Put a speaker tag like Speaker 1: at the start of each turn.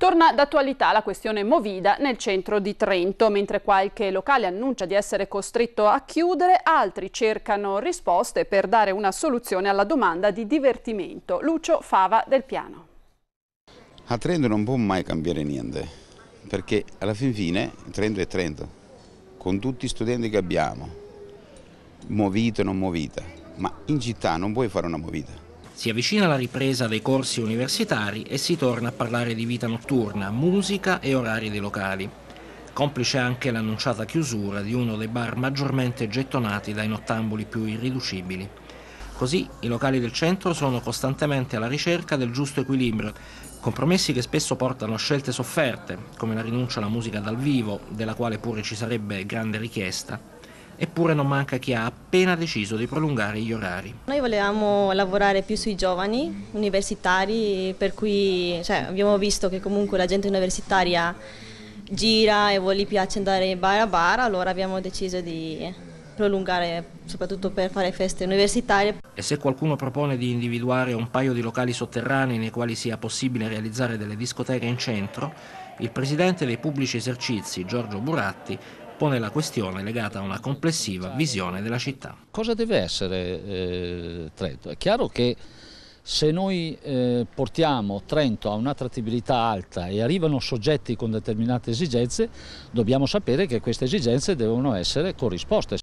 Speaker 1: Torna d'attualità la questione Movida nel centro di Trento. Mentre qualche locale annuncia di essere costretto a chiudere, altri cercano risposte per dare una soluzione alla domanda di divertimento. Lucio Fava del Piano.
Speaker 2: A Trento non può mai cambiare niente, perché alla fin fine Trento è Trento, con tutti gli studenti che abbiamo, movita o non movita, ma in città non puoi fare una movita
Speaker 3: si avvicina la ripresa dei corsi universitari e si torna a parlare di vita notturna, musica e orari dei locali. Complice anche l'annunciata chiusura di uno dei bar maggiormente gettonati dai nottambuli più irriducibili. Così i locali del centro sono costantemente alla ricerca del giusto equilibrio, compromessi che spesso portano a scelte sofferte, come la rinuncia alla musica dal vivo, della quale pure ci sarebbe grande richiesta, Eppure non manca chi ha appena deciso di prolungare gli orari.
Speaker 4: Noi volevamo lavorare più sui giovani universitari, per cui cioè, abbiamo visto che comunque la gente universitaria gira e gli piace andare bar a bar, allora abbiamo deciso di prolungare soprattutto per fare feste universitarie.
Speaker 3: E se qualcuno propone di individuare un paio di locali sotterranei nei quali sia possibile realizzare delle discoteche in centro, il presidente dei pubblici esercizi, Giorgio Buratti, pone la questione legata a una complessiva visione della città. Cosa deve essere eh, Trento? È chiaro che se noi eh, portiamo Trento a un'attrattività alta e arrivano soggetti con determinate esigenze, dobbiamo sapere che queste esigenze devono essere corrisposte.